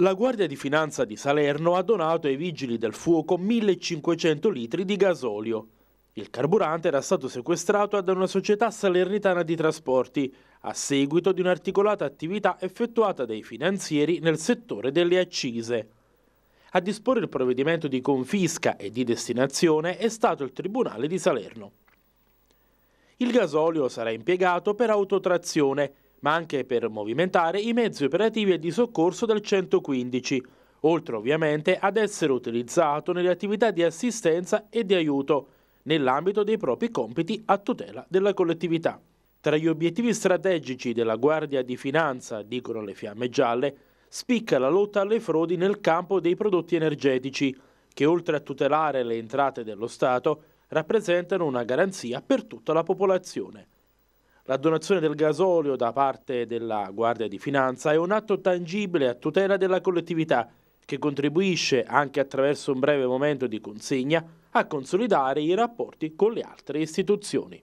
La Guardia di Finanza di Salerno ha donato ai vigili del fuoco 1500 litri di gasolio. Il carburante era stato sequestrato da una società salernitana di trasporti a seguito di un'articolata attività effettuata dai finanzieri nel settore delle accise. A disporre il provvedimento di confisca e di destinazione è stato il Tribunale di Salerno. Il gasolio sarà impiegato per autotrazione ma anche per movimentare i mezzi operativi e di soccorso del 115, oltre ovviamente ad essere utilizzato nelle attività di assistenza e di aiuto nell'ambito dei propri compiti a tutela della collettività. Tra gli obiettivi strategici della Guardia di Finanza, dicono le fiamme gialle, spicca la lotta alle frodi nel campo dei prodotti energetici, che oltre a tutelare le entrate dello Stato, rappresentano una garanzia per tutta la popolazione. La donazione del gasolio da parte della Guardia di Finanza è un atto tangibile a tutela della collettività che contribuisce, anche attraverso un breve momento di consegna, a consolidare i rapporti con le altre istituzioni.